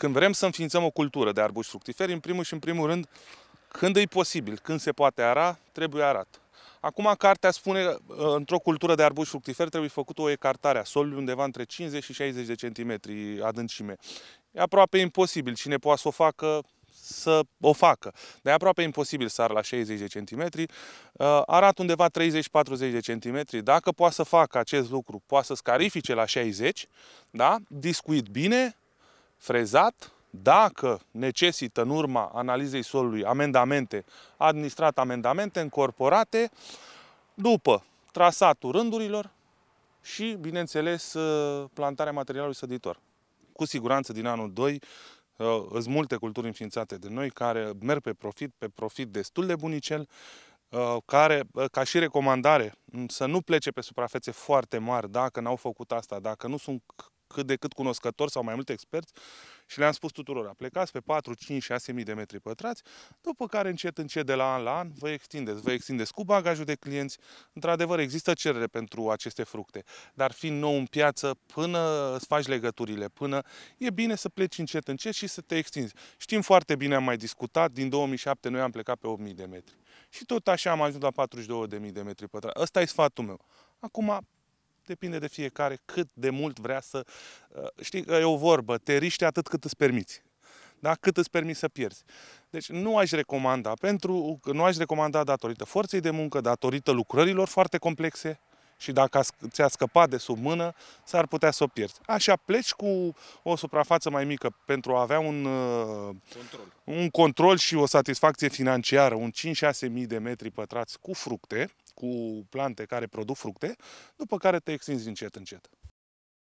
Când vrem să înființăm o cultură de arbuși fructiferi, în primul și în primul rând, când e posibil, când se poate ara, trebuie arat. Acum, cartea spune că uh, într-o cultură de arbuși fructiferi trebuie făcută o ecartare a solului undeva între 50 și 60 de centimetri adâncime. E aproape imposibil. Cine poate să o facă, să o facă. Dar e aproape imposibil să ar la 60 de centimetri. Uh, arat undeva 30-40 de centimetri. Dacă poate să facă acest lucru, poate să scarifice la 60, da? discuit bine, frezat, dacă necesită în urma analizei solului amendamente, administrat amendamente încorporate, după trasatul rândurilor și, bineînțeles, ă, plantarea materialului săditor. Cu siguranță din anul 2 ă, sunt multe culturi înființate de noi care merg pe profit, pe profit destul de bunicel, ă, care, ca și recomandare, să nu plece pe suprafețe foarte mari dacă n-au făcut asta, dacă nu sunt cât de cât cunoscători sau mai mulți experți și le-am spus tuturor, plecați pe 4, 5, 6 mii de metri pătrați, după care încet, încet, de la an la an, vă extindeți, vă extindeți cu bagajul de clienți. Într-adevăr, există cerere pentru aceste fructe, dar fiind nou în piață, până îți faci legăturile, până e bine să pleci încet, încet și să te extinzi. Știm foarte bine, am mai discutat, din 2007 noi am plecat pe mii de metri. Și tot așa am ajuns la mii de metri pătrați. Ăsta e sfatul meu. Acum, depinde de fiecare cât de mult vrea să... Uh, știi că e o vorbă, te riști atât cât îți permiți. Da? Cât îți permiți să pierzi. Deci nu aș recomanda, pentru nu aș recomanda datorită forței de muncă, datorită lucrărilor foarte complexe, și dacă ți-a scăpat de sub mână, s-ar putea să o pierzi. Așa pleci cu o suprafață mai mică pentru a avea un uh, control, un control și o satisfacție financiară, un 5-6 mii de metri pătrați cu fructe, cu plante care produc fructe, după care te extinzi încet, încet.